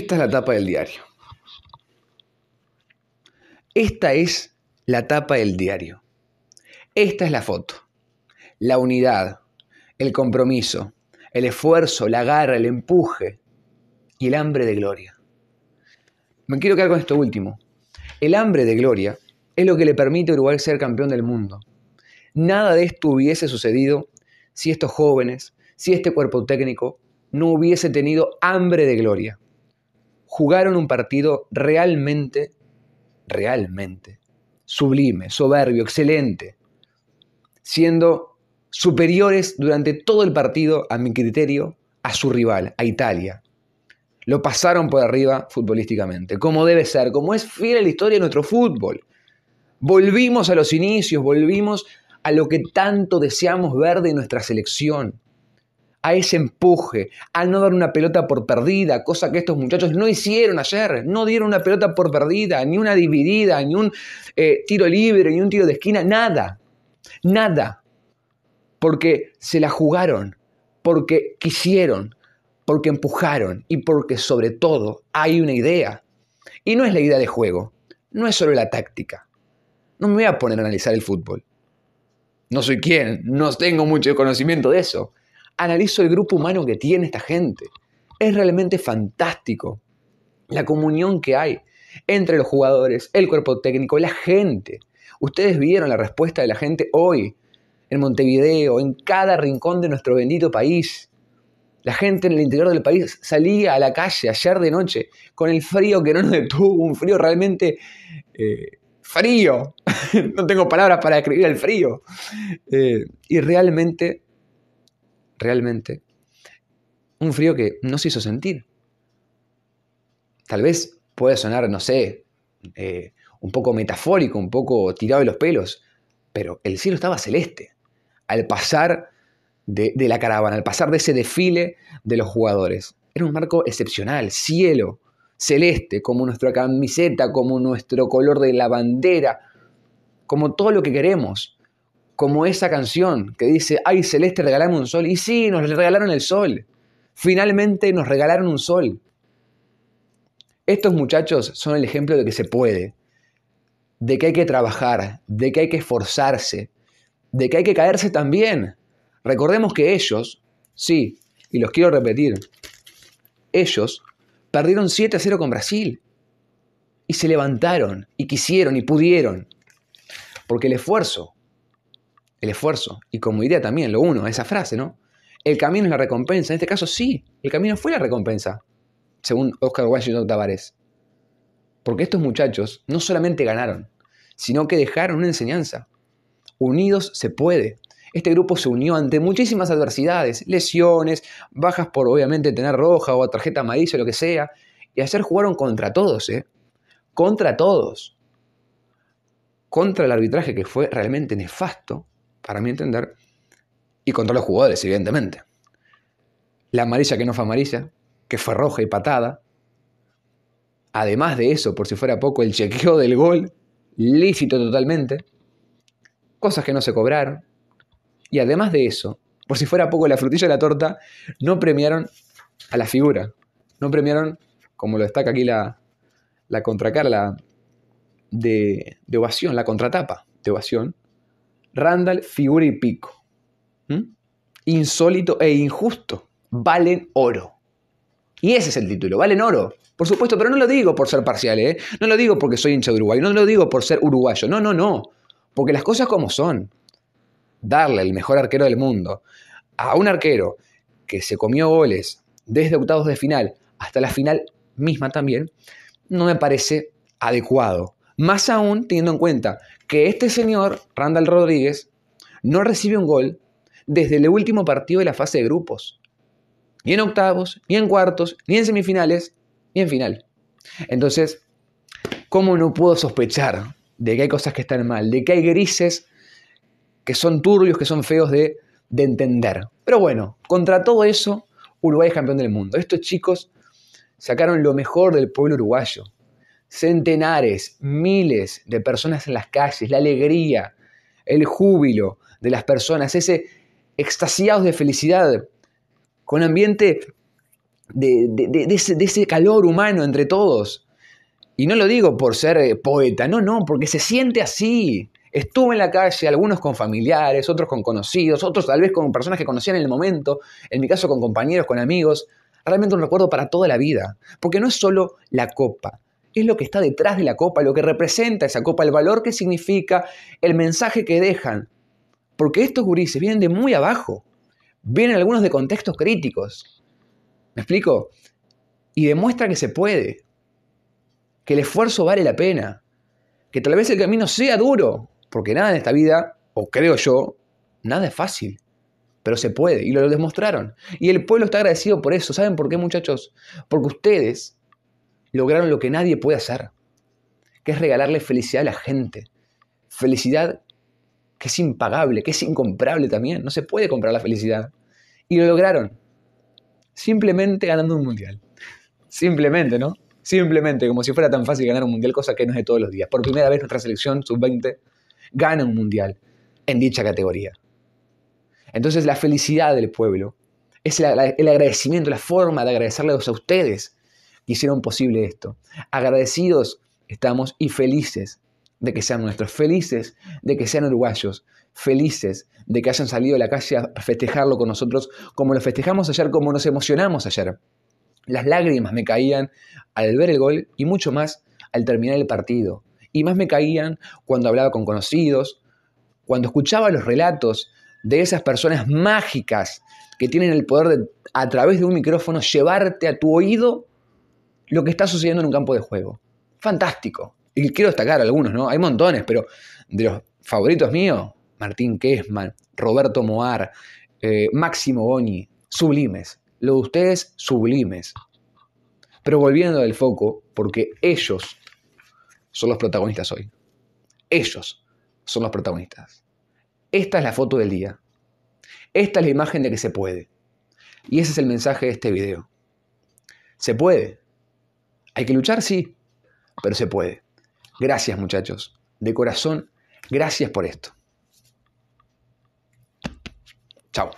Esta es la tapa del diario. Esta es la tapa del diario. Esta es la foto. La unidad, el compromiso, el esfuerzo, la garra, el empuje y el hambre de gloria. Me quiero quedar con esto último. El hambre de gloria es lo que le permite a Uruguay ser campeón del mundo. Nada de esto hubiese sucedido si estos jóvenes, si este cuerpo técnico no hubiese tenido hambre de gloria jugaron un partido realmente, realmente sublime, soberbio, excelente, siendo superiores durante todo el partido, a mi criterio, a su rival, a Italia. Lo pasaron por arriba futbolísticamente, como debe ser, como es fiel a la historia de nuestro fútbol. Volvimos a los inicios, volvimos a lo que tanto deseamos ver de nuestra selección a ese empuje, al no dar una pelota por perdida, cosa que estos muchachos no hicieron ayer, no dieron una pelota por perdida, ni una dividida, ni un eh, tiro libre, ni un tiro de esquina, nada, nada, porque se la jugaron, porque quisieron, porque empujaron y porque sobre todo hay una idea. Y no es la idea de juego, no es solo la táctica. No me voy a poner a analizar el fútbol. No soy quien, no tengo mucho conocimiento de eso analizo el grupo humano que tiene esta gente. Es realmente fantástico la comunión que hay entre los jugadores, el cuerpo técnico, la gente. Ustedes vieron la respuesta de la gente hoy, en Montevideo, en cada rincón de nuestro bendito país. La gente en el interior del país salía a la calle ayer de noche con el frío que no nos detuvo, un frío realmente eh, frío. no tengo palabras para describir el frío. Eh, y realmente realmente un frío que no se hizo sentir. Tal vez puede sonar, no sé, eh, un poco metafórico, un poco tirado de los pelos, pero el cielo estaba celeste al pasar de, de, la caravana, al pasar de ese desfile de los jugadores. Era un marco excepcional, cielo, celeste, como nuestra camiseta, como nuestro color de la bandera, como todo lo que queremos como esa canción que dice, ay celeste, regalame un sol. Y sí, nos regalaron el sol. Finalmente nos regalaron un sol. Estos muchachos son el ejemplo de que se puede, de que hay que trabajar, de que hay que esforzarse, de que hay que caerse también. Recordemos que ellos, sí, y los quiero repetir, ellos perdieron 7 a 0 con Brasil y se levantaron y quisieron y pudieron. Porque el esfuerzo, el esfuerzo. Y como diría también, lo uno, esa frase, ¿no? El camino es la recompensa. En este caso sí, el camino fue la recompensa, según Oscar Washington Tavares. Porque estos muchachos no solamente ganaron, sino que dejaron una enseñanza. Unidos se puede. Este grupo se unió ante muchísimas adversidades, lesiones, bajas por obviamente tener roja o tarjeta amarilla, lo que sea. Y ayer jugaron contra todos, ¿eh? Contra todos. Contra el arbitraje que fue realmente nefasto, para mi entender, y contra los jugadores, evidentemente. La amarilla que no fue amarilla, que fue roja y patada. Además de eso, por si fuera poco, el chequeo del gol, lícito totalmente. Cosas que no se cobraron. Y además de eso, por si fuera poco, la frutilla de la torta, no premiaron a la figura. No premiaron, como lo destaca aquí la, la contracara de, de ovación, la contratapa de ovación, Randall, figura y pico. ¿Mm? Insólito e injusto. Valen oro. Y ese es el título, valen oro. Por supuesto, pero no lo digo por ser parcial, ¿eh? No lo digo porque soy hincha de Uruguay, no lo digo por ser uruguayo, no, no, no. Porque las cosas como son. Darle el mejor arquero del mundo a un arquero que se comió goles desde octavos de final hasta la final misma también, no me parece adecuado. Más aún teniendo en cuenta que este señor, Randall Rodríguez, no recibe un gol desde el último partido de la fase de grupos. Ni en octavos, ni en cuartos, ni en semifinales, ni en final. Entonces, ¿cómo no puedo sospechar de que hay cosas que están mal, de que hay grises que son turbios, que son feos de, de entender? Pero bueno, contra todo eso, Uruguay es campeón del mundo. Estos chicos sacaron lo mejor del pueblo uruguayo centenares, miles de personas en las calles, la alegría, el júbilo de las personas, ese extasiados de felicidad, con ambiente de, ese, calor humano entre todos. Y no lo digo por ser eh, poeta, no, no, porque se siente así. Estuve en la calle, algunos con familiares, otros con conocidos, otros tal vez con personas que conocían en el momento, en mi caso con compañeros, con amigos. Realmente un recuerdo para toda la vida, porque no es solo la copa, es lo que está detrás de la copa, lo que representa esa copa, el valor que significa, el mensaje que dejan. Porque estos gurises vienen de muy abajo, vienen algunos de contextos críticos. ¿Me explico? Y demuestra que se puede, que el esfuerzo vale la pena, que tal vez el camino sea duro, porque nada en esta vida, o creo yo, nada es fácil pero se puede, y lo demostraron. Y el pueblo está agradecido por eso. ¿Saben por qué, muchachos? Porque ustedes lograron lo que nadie puede hacer, que es regalarle felicidad a la gente. Felicidad que es impagable, que es incomparable también. No se puede comprar la felicidad. Y lo lograron. Simplemente ganando un mundial. Simplemente, ¿no? Simplemente, como si fuera tan fácil ganar un mundial, cosa que no es de todos los días. Por primera vez nuestra selección sub-20 gana un mundial en dicha categoría. Entonces la felicidad del pueblo es el, el agradecimiento, la forma de agradecerles a ustedes hicieron posible esto. Agradecidos estamos y felices de que sean nuestros, felices de que sean uruguayos, felices de que hayan salido a la calle a festejarlo con nosotros, como lo festejamos ayer, como nos emocionamos ayer. Las lágrimas me caían al ver el gol y mucho más al terminar el partido. Y más me caían cuando hablaba con conocidos, cuando escuchaba los relatos de esas personas mágicas que tienen el poder de, a través de un micrófono, llevarte a tu oído lo que está sucediendo en un campo de juego. Fantástico. Y quiero destacar algunos, ¿no? Hay montones, pero de los favoritos míos, Martín Kesman, Roberto Moar, eh, Máximo Boni, sublimes. Lo de ustedes, sublimes. Pero volviendo al foco, porque ellos son los protagonistas hoy. Ellos son los protagonistas. Esta es la foto del día. Esta es la imagen de que se puede. Y ese es el mensaje de este video. Se puede. Hay que luchar, sí, pero se puede. Gracias muchachos. De corazón, gracias por esto. Chao.